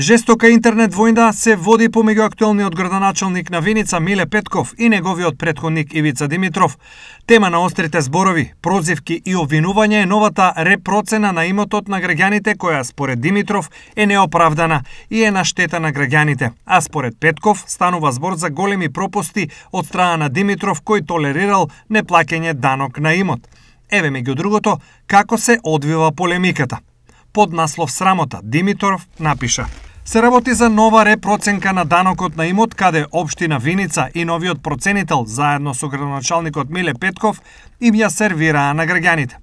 Жестока интернет војна се води помеѓу актуелниот градоначалник на Виница Миле Петков и неговиот предходник Ивица Димитров. Тема на острите зборови, прозивки и обвинување е новата репроцена на имотот на граѓаните која според Димитров е неоправдана и е на штета на граѓаните. А според Петков станува збор за големи пропусти од страна на Димитров кој толерирал неплакење данок на имот. Еве меѓу другото како се одвива полемиката. Под наслов срамота Димитров напиша Се работи за нова репроценка на данокот на имот, каде Обштина Виница и новиот проценител, заедно со градоначалникот Миле Петков, им ја сервираа на граѓаните.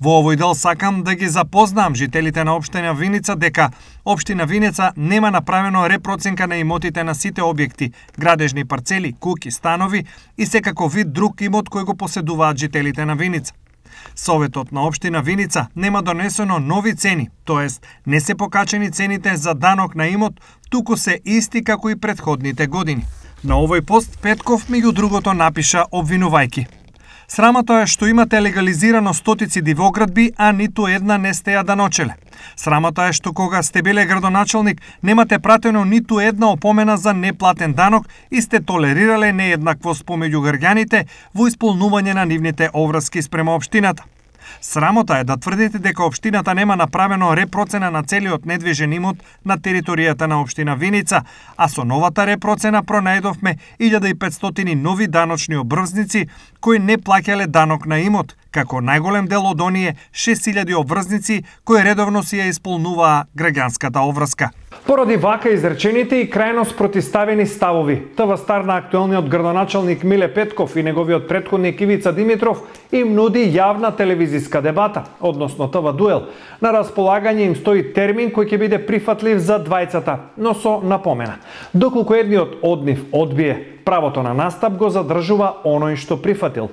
Во овој дел сакам да ги запознам жителите на Обштина Виница дека Обштина Виница нема направено репроценка на имотите на сите објекти, градежни парцели, куки, станови и секако вид друг имот кој го поседуваат жителите на Виница. Советот на Обштина Виница нема донесено нови цени, тоест не се покачени цените за данок на имот, туку се исти како и предходните години. На овој пост Петков меѓу другото напиша обвинувајки. Срамото е што имате легализирано стотици дивоградби, а ниту една не сте ја даночеле. Срамота е што кога сте биле градоначалник, немате пратено ниту една опомена за неплатен данок и сте толерирале нееднаквост помеѓу грѓаните во исполнување на нивните обврски спрема општината. Срамота е да тврдите дека општината нема направено репроцена на целиот недвижен имот на територијата на општина Виница, а со новата репроцена пронајдовме 1500 нови даночни обрзници кои не плаќале данок на имот, како најголем дел од оние 6000 обврзници кои редовно си ја исполнуваа граѓанската оврска. Поради вака изречените и крајно спротиставени ставови, тава стар на актуелниот градоначалник Миле Петков и неговиот предходник Ивица Димитров им нуди јавна телевизиска дебата, односно тава дуел. На располагање им стои термин кој ќе биде прифатлив за двајцата, но со напомена. Доколку едниот од нив одбие, правото на настап го задржува оној што прифатил,